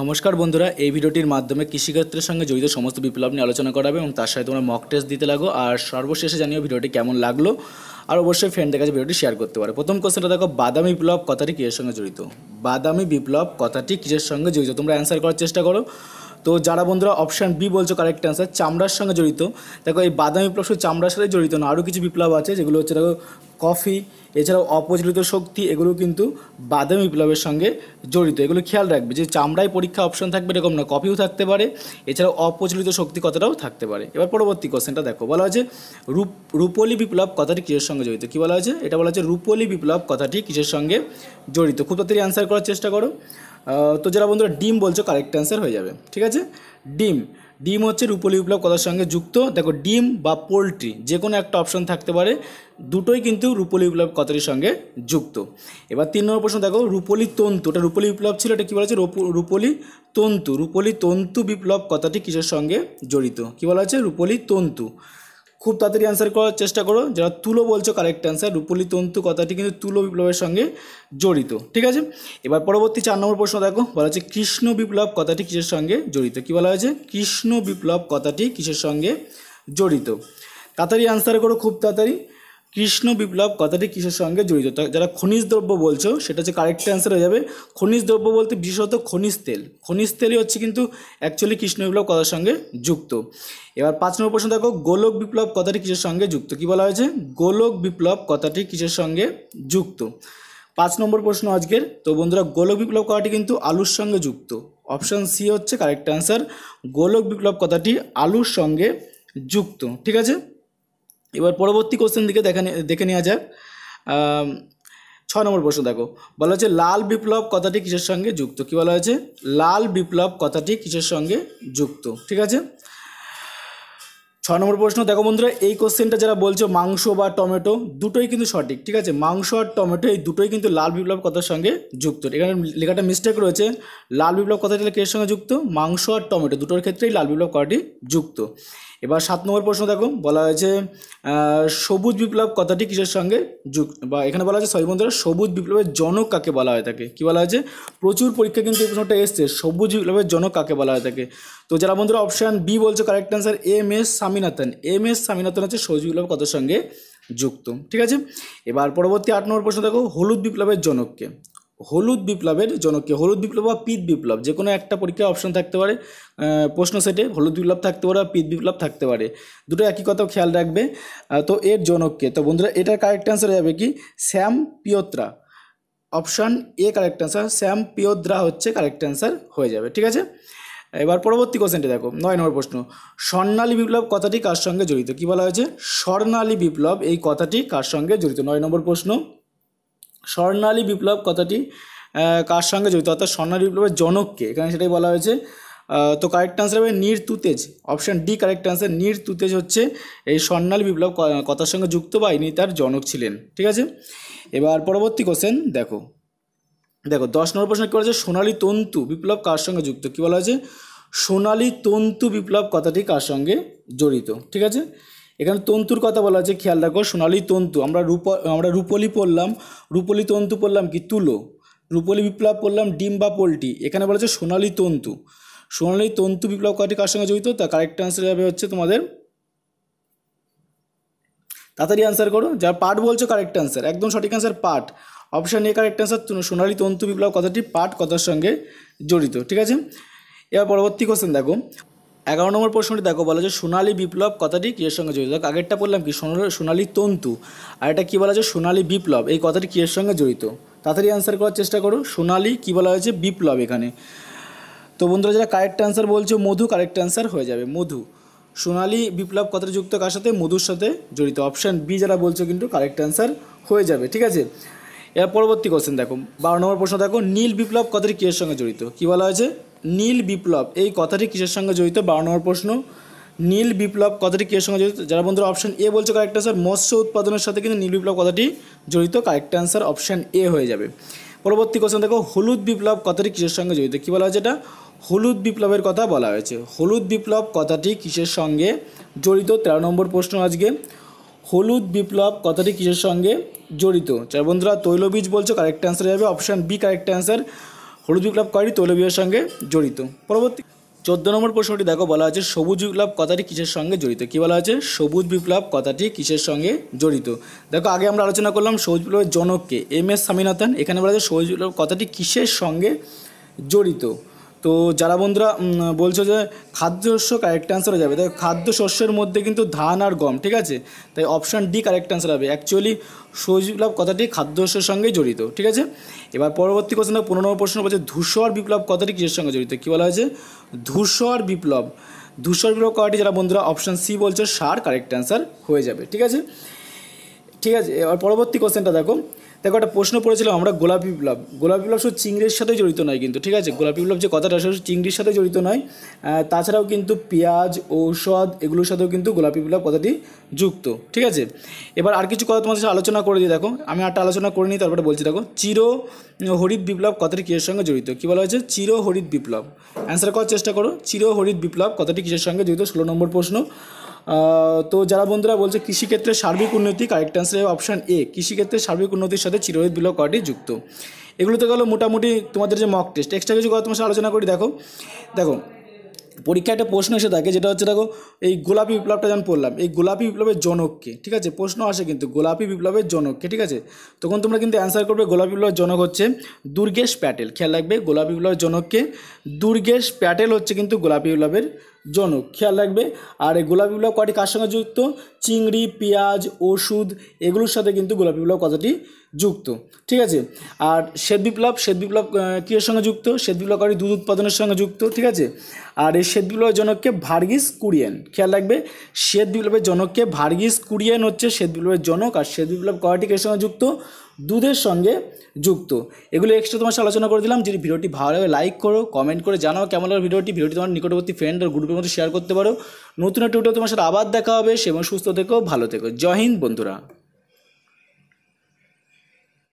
নমস্কার বন্ধুরা এই ভিডিওটির মাধ্যমে কৃষিক্ষেত্রের সঙ্গে জড়িত সমস্ত বিপ্লব নিয়ে আলোচনা করাবে এবং তার সাথে তোমরা মক টেস্ট দিতে লাগো আর সর্বশেষে জানিও ভিডিওটি কেমন লাগলো আর অবশ্যই ফ্রেন্ডদের কাছে ভিডিওটি শেয়ার করতে পারে প্রথম কোশ্চেনটা দেখো বাদামি বিপ্লব কথাটি কিসের সঙ্গে জড়িত বাদামি বিপ্লব কথাটি কিসের সঙ্গে জড়িত তোমরা অ্যান্সার করার চেষ্টা করো তো যারা বন্ধুরা অপশান বি বলছো কারেক্ট অ্যান্সার চামড়ার সঙ্গে জড়িত দেখো এই বাদামি শুধু চামড়ার সাথে জড়িত না আরও কিছু বিপ্লব আছে যেগুলো হচ্ছে দেখো কফি এছাড়াও অপচলিত শক্তি এগুলো কিন্তু বাদামি বিপ্লবের সঙ্গে জড়িত এগুলো খেয়াল রাখবে যে চামড়ায় পরীক্ষা অপশন থাকবে এরকম না কপিও থাকতে পারে এছাড়াও অপচলিত শক্তি কথাটাও থাকতে পারে এবার পরবর্তী কোশ্চেনটা দেখো বলা হয়েছে রূপ রূপলি বিপ্লব কথাটি কিসের সঙ্গে জড়িত কী বলা হয়েছে এটা বলা হচ্ছে রূপলি বিপ্লব কথাটি কিসের সঙ্গে জড়িত খুব তাড়াতাড়ি অ্যান্সার করার চেষ্টা করো তো যারা বন্ধুরা ডিম বলছো কারেক্ট অ্যান্সার হয়ে যাবে ঠিক আছে ডিম ডিম হচ্ছে রূপলি বিপ্লব কথার সঙ্গে যুক্ত দেখো ডিম বা পোলট্রি যে কোনো একটা অপশন থাকতে পারে দুটোই কিন্তু রূপলি বিপ্লব কথাটির সঙ্গে যুক্ত এবার তিন নম্বর প্রশ্ন দেখো রূপলি তন্তু এটা রূপলি বিপ্লব ছিল এটা কী বলা হচ্ছে রূপলি তন্তু রূপলি তন্তু বিপ্লব কথাটি কিসের সঙ্গে জড়িত কী বলা হচ্ছে রূপলি তন্তু খুব তাড়াতাড়ি অ্যান্সার করার চেষ্টা করো যারা তুলো বলছো কারেক্ট অ্যান্সার রূপলি তন্তু কথাটি কিন্তু তুলো বিপ্লবের সঙ্গে জড়িত ঠিক আছে এবার পরবর্তী চার নম্বর প্রশ্ন দেখো বলা হচ্ছে কৃষ্ণ বিপ্লব কথাটি কিসের সঙ্গে জড়িত কী বলা হয়েছে কৃষ্ণ বিপ্লব কথাটি কিসের সঙ্গে জড়িত তাড়াতাড়ি অ্যান্সার করো খুব তাড়াতাড়ি কৃষ্ণ বিপ্লব কথাটি কিসের সঙ্গে জড়িত যারা খনিজ দ্রব্য বলছো সেটা হচ্ছে কারেক্ট অ্যান্সার হয়ে যাবে খনিজ দ্রব্য বলতে বিশেষত খনিজ তেল খনিজ তেলই হচ্ছে কিন্তু অ্যাকচুয়ালি কৃষ্ণ বিপ্লব কথার সঙ্গে যুক্ত এবার পাঁচ নম্বর প্রশ্ন দেখো গোলক বিপ্লব কথাটি কিসের সঙ্গে যুক্ত কি বলা হয়েছে গোলক বিপ্লব কথাটি কিসের সঙ্গে যুক্ত পাঁচ নম্বর প্রশ্ন আজকের তো বন্ধুরা গোলক বিপ্লব কথাটি কিন্তু আলুর সঙ্গে যুক্ত অপশান সি হচ্ছে কারেক্ট অ্যান্সার গোলক বিপ্লব কথাটি আলুর সঙ্গে যুক্ত ঠিক আছে এবার পরবর্তী কোশ্চেন দিকে দেখা দেখে নেওয়া যাক ছ নম্বর প্রশ্ন দেখো বলা হচ্ছে লাল বিপ্লব কথাটি কিসের সঙ্গে যুক্ত কি বলা হয়েছে লাল বিপ্লব কথাটি কিসের সঙ্গে যুক্ত ঠিক আছে ছয় নম্বর প্রশ্ন দেখো বন্ধুরা এই কোশ্চেনটা যারা বলছো মাংস বা টমেটো দুটোই কিন্তু সঠিক ঠিক আছে মাংস আর টমেটো এই দুটোই কিন্তু লাল বিপ্লব কথার সঙ্গে যুক্ত এখানে লেখাটা মিস্টেক রয়েছে লাল বিপ্লব কথাটি এর সঙ্গে যুক্ত মাংস আর টমেটো দুটোর ক্ষেত্রেই লাল বিপ্লব কথাটি যুক্ত এবার সাত নম্বর প্রশ্ন দেখো বলা হয়েছে সবুজ বিপ্লব কথাটি কিসের সঙ্গে যুক্ত বা এখানে বলা হয়েছে সরি বন্ধুরা সবুজ বিপ্লবের জনক কাকে বলা হয়ে থাকে কী বলা হয়েছে প্রচুর পরীক্ষা কিন্তু এই প্রশ্নটা এসছে সবুজ বিপ্লবের জনক কাকে বলা হয়ে থাকে তো যারা বন্ধুরা অপশান বি বলছে correct answer M S Swami Swaminathan M S Swaminathan হচ্ছে বিপ্লব কত সঙ্গে যুক্ত ঠিক আছে এবার পরবর্তী আট নম্বর প্রশ্ন দেখো হলুদ বিপ্লবের জনককে হলুদ বিপ্লবের জনককে হলুদ বিপ্লব বা পিত বিপ্লব যে কোনো একটা পরীক্ষায় অপশন থাকতে পারে প্রশ্ন সেটে হলুদ বিপ্লব থাকতে পারে বা পিত বিপ্লব থাকতে পারে দুটো একই কথা খেয়াল রাখবে তো এর জনককে তো বন্ধুরা এটার কারেক্ট অ্যান্সার যাবে কি Sam Pitroda option A correct answer Sam Pitroda হচ্ছে কারেক্ট অ্যান্সার হয়ে যাবে ঠিক আছে এবার পরবর্তী কোশ্চেনটি দেখো নয় নম্বর প্রশ্ন স্বর্ণালী বিপ্লব কথাটি কার সঙ্গে জড়িত কি বলা হয়েছে স্বর্ণালী বিপ্লব এই কথাটি কার সঙ্গে জড়িত নয় নম্বর প্রশ্ন স্বর্ণালী বিপ্লব কথাটি কার সঙ্গে জড়িত অর্থাৎ স্বর্ণালী বিপ্লবের জনককে এখানে সেটাই বলা হয়েছে তো কারেক্ট আনসার হবে Nir Tutej option D correct answer Nir Tutej হচ্ছে এই স্বর্ণালী বিপ্লব কথার সঙ্গে যুক্ত বা ইনি তার জনক ছিলেন ঠিক আছে এবার পরবর্তী কোশ্চেন দেখো দেখো দশ নম্বর প্রশ্ন কী বলা হয়েছে সোনালী তন্তু বিপ্লব কার সঙ্গে যুক্ত কী বলা হয়েছে সোনালী তন্তু বিপ্লব কথাটি কার সঙ্গে জড়িত ঠিক আছে এখানে তন্তুর কথা বলা আছে খেয়াল রাখো সোনালী তন্তু আমরা রূপ আমরা রূপলি পড়লাম রূপলি তন্তু পড়লাম কি তুলো রূপলি বিপ্লব পড়লাম ডিম বা পোলট্রি এখানে বলা হচ্ছে সোনালী তন্তু সোনালী তন্তু বিপ্লব কথাটি কার সঙ্গে জড়িত তা কারেক্ট আনসার যাবে হচ্ছে তোমাদের তাড়াতাড়ি আনসার করো যারা পাট বলছো কারেক্ট আনসার একদম সঠিক আনসার পাট অপশান এ কারেক্ট অ্যান্সার সোনালী তন্তু বিপ্লব কথাটি পাট কথার সঙ্গে জড়িত ঠিক আছে এবার পরবর্তী কোশ্চেন দেখো এগারো নম্বর প্রশ্নটি দেখো বলা যে সোনালী বিপ্লব কথাটি কিয়ের সঙ্গে জড়িত আগেরটা বললাম কি সোনালী তন্তু আর এটা কী বলা যায় সোনালী বিপ্লব এই কথাটি কিয়ের সঙ্গে জড়িত তাড়াতাড়ি অ্যান্সার করার চেষ্টা করো সোনালী কী বলা হয়েছে বিপ্লব এখানে তো বন্ধুরা যারা কারেক্ট অ্যান্সার বলছো মধু কারেক্ট অ্যান্সার হয়ে যাবে মধু সোনালী বিপ্লব কথাটি যুক্ত কার সাথে মধুর সাথে জড়িত অপশান বি যারা বলছো কিন্তু কারেক্ট অ্যান্সার হয়ে যাবে ঠিক আছে এর পরবর্তী কোশ্চেন দেখো বারো নম্বর প্রশ্ন দেখো নীল বিপ্লব কথাটি কিসের সঙ্গে জড়িত কি বলা হয়েছে নীল বিপ্লব এই কথাটি কিসের সঙ্গে জড়িত বারো নম্বর প্রশ্ন নীল বিপ্লব কথাটি কিসের সঙ্গে জড়িত যারা বন্ধুরা অপশন এ বলছে কারেক্ট অ্যান্সার মৎস্য উৎপাদনের সাথে কিন্তু নীল বিপ্লব কথাটি জড়িত কারেক্ট অ্যান্সার অপশন এ হয়ে যাবে পরবর্তী কোশ্চেন দেখো হলুদ বিপ্লব কথাটি কিসের সঙ্গে জড়িত কী বলা হয়েছে এটা হলুদ বিপ্লবের কথা বলা হয়েছে হলুদ বিপ্লব কথাটি কিসের সঙ্গে জড়িত তেরো নম্বর প্রশ্ন আজকে হলুদ বিপ্লব কথাটি কিসের সঙ্গে জড়িত চার বন্ধুরা তৈলবীজ বলছো কারেক্ট অ্যান্সার যাবে অপশান বি কারেক্ট অ্যান্সার হলুদ বিপ্লব কয়টি তৈলবীজের সঙ্গে জড়িত পরবর্তী চোদ্দ নম্বর প্রশ্নটি দেখো বলা আছে সবুজ বিপ্লব কথাটি কিসের সঙ্গে জড়িত কী বলা আছে সবুজ বিপ্লব কথাটি কিসের সঙ্গে জড়িত দেখো আগে আমরা আলোচনা করলাম সবুজ বিপ্লবের জনককে এম এস স্বামীনাথন এখানে বলা আছে সবুজ বিপ্লব কথাটি কিসের সঙ্গে জড়িত তো যারা বন্ধুরা বলছো যে খাদ্যশস্য কারেক্ট অ্যান্সার হয়ে যাবে তাই খাদ্যশস্যের মধ্যে কিন্তু ধান আর গম ঠিক আছে তাই অপশান ডি কারেক্ট অ্যান্সার হবে অ্যাকচুয়ালি সবুজ বিপ্লব কথাটি খাদ্যশস্যের সঙ্গে জড়িত ঠিক আছে এবার পরবর্তী কোশ্চেন পনেরো নম্বর প্রশ্ন বলছে ধূসর বিপ্লব কথাটি কিসের সঙ্গে জড়িত কী বলা হয়েছে ধূসর বিপ্লব ধূসর বিপ্লব কথাটি যারা বন্ধুরা অপশান সি বলছে সার কারেক্ট অ্যান্সার হয়ে যাবে ঠিক আছে ঠিক আছে এবার পরবর্তী কোশ্চেনটা দেখো দেখো একটা প্রশ্ন পড়েছিলাম আমরা গোলাপি বিপ্লব গোলাপি বিপ্লব শুধু চিংড়ির সাথে জড়িত নয় কিন্তু ঠিক আছে গোলাপি বিপ্লব যে কথাটা শুধু চিংড়ির সাথে জড়িত নয় তাছাড়াও কিন্তু পেঁয়াজ ঔষধ এগুলোর সাথেও কিন্তু গোলাপি বিপ্লব কথাটি যুক্ত ঠিক আছে এবার আর কিছু কথা তোমাদের সাথে আলোচনা করে দিই দেখো আমি একটা আলোচনা করে নিই তারপরে বলছি দেখো চির হরিত বিপ্লব কথাটি কিসের সঙ্গে জড়িত কী বলা হয়েছে চির হরিত বিপ্লব অ্যান্সার করার চেষ্টা করো চির হরিত বিপ্লব কথাটি কিসের সঙ্গে জড়িত ষোলো নম্বর প্রশ্ন তো যারা বন্ধুরা বলছে কৃষিক্ষেত্রে সার্বিক উন্নতি কারেক্ট অ্যান্সার অপশান এ কৃষিক্ষেত্রে সার্বিক উন্নতির সাথে চিরহিত বিলক কয়টি যুক্ত এগুলো তো গেলো মোটামুটি তোমাদের যে মক টেস্ট এক্সট্রা কিছু কথা তোমার সাথে আলোচনা করি দেখো দেখো পরীক্ষায় একটা প্রশ্ন এসে থাকে যেটা হচ্ছে দেখো এই গোলাপি বিপ্লবটা যেমন পড়লাম এই গোলাপি বিপ্লবের জনককে ঠিক আছে প্রশ্ন আসে কিন্তু গোলাপি বিপ্লবের জনককে ঠিক আছে তখন তোমরা কিন্তু অ্যান্সার করবে গোলাপি বিপ্লবের জনক হচ্ছে দুর্গেশ প্যাটেল খেয়াল রাখবে গোলাপি বিপ্লবের জনককে দুর্গেশ প্যাটেল হচ্ছে কিন্তু গোলাপি বিপ্লবের জনক খেয়াল রাখবে আর এই গোলাপি বিপ্লব কটি কার সঙ্গে যুক্ত চিংড়ি পেঁয়াজ ওষুধ এগুলোর সাথে কিন্তু গোলাপি বিপ্লব কথাটি যুক্ত ঠিক আছে আর শ্বেত বিপ্লব শ্বেত বিপ্লব কীর সঙ্গে যুক্ত শ্বেত বিপ্লব কটি দুধ উৎপাদনের সঙ্গে যুক্ত ঠিক আছে আর এই শ্বেত বিপ্লবের জনককে ভার্গিস কুরিয়েন খেয়াল রাখবে শ্বেত বিপ্লবের জনককে ভার্গিস কুরিয়েন হচ্ছে শ্বেত বিপ্লবের জনক আর শ্বেত বিপ্লব কয়টি এর সঙ্গে যুক্ত দুধের সঙ্গে যুক্ত এগুলো এক্সট্রা তোমার সাথে আলোচনা করে দিলাম যদি ভিডিওটি ভালো লাগে লাইক করো কমেন্ট করে জানাও কেমন লাগে ভিডিওটি ভিডিওটি তোমার নিকটবর্তী ফ্রেন্ড আর গ্রুপের মধ্যে শেয়ার করতে পারো নতুন একটা ভিডিও তোমার সাথে আবার দেখা হবে সেবন সুস্থ থেকো ভালো থেকো জয় হিন্দ বন্ধুরা